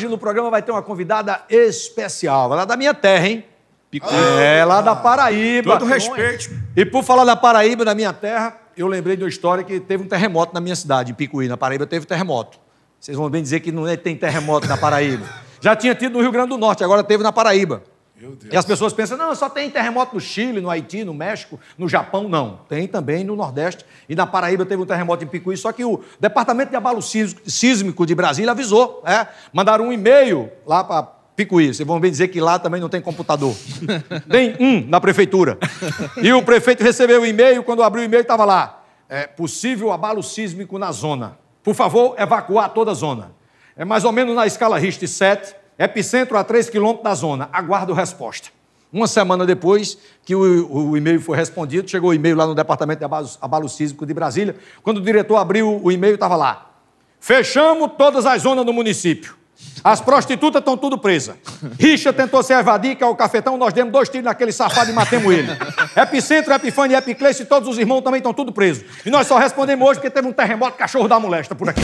Hoje no programa vai ter uma convidada especial. Ela é da minha terra, hein? Ah, é, lá da Paraíba. Todo respeito. E por falar da Paraíba, da minha terra, eu lembrei de uma história que teve um terremoto na minha cidade, em Picuí. Na Paraíba teve terremoto. Vocês vão bem dizer que não é, tem terremoto na Paraíba. Já tinha tido no Rio Grande do Norte, agora teve na Paraíba. E as pessoas pensam, não, só tem terremoto no Chile, no Haiti, no México, no Japão. Não, tem também no Nordeste. E na Paraíba teve um terremoto em Picuí, só que o Departamento de Abalo Sísmico de Brasília avisou. Né? Mandaram um e-mail lá para Picuí. Vocês vão bem dizer que lá também não tem computador. tem um na prefeitura. E o prefeito recebeu o e-mail, quando abriu o e-mail estava lá. É, possível abalo sísmico na zona. Por favor, evacuar toda a zona. É mais ou menos na escala Richter 7, epicentro a 3 quilômetros da zona, aguardo resposta. Uma semana depois que o, o e-mail foi respondido, chegou o e-mail lá no Departamento de Abalo, Abalo Sísmico de Brasília. Quando o diretor abriu o e-mail, estava lá: Fechamos todas as zonas do município. As prostitutas estão tudo presas. Richa tentou se evadir, que é o cafetão, nós demos dois tiros naquele safado e matemos ele. Epicentro, Epifânia, Epicleice e todos os irmãos também estão tudo presos. E nós só respondemos hoje porque teve um terremoto cachorro da molesta por aqui.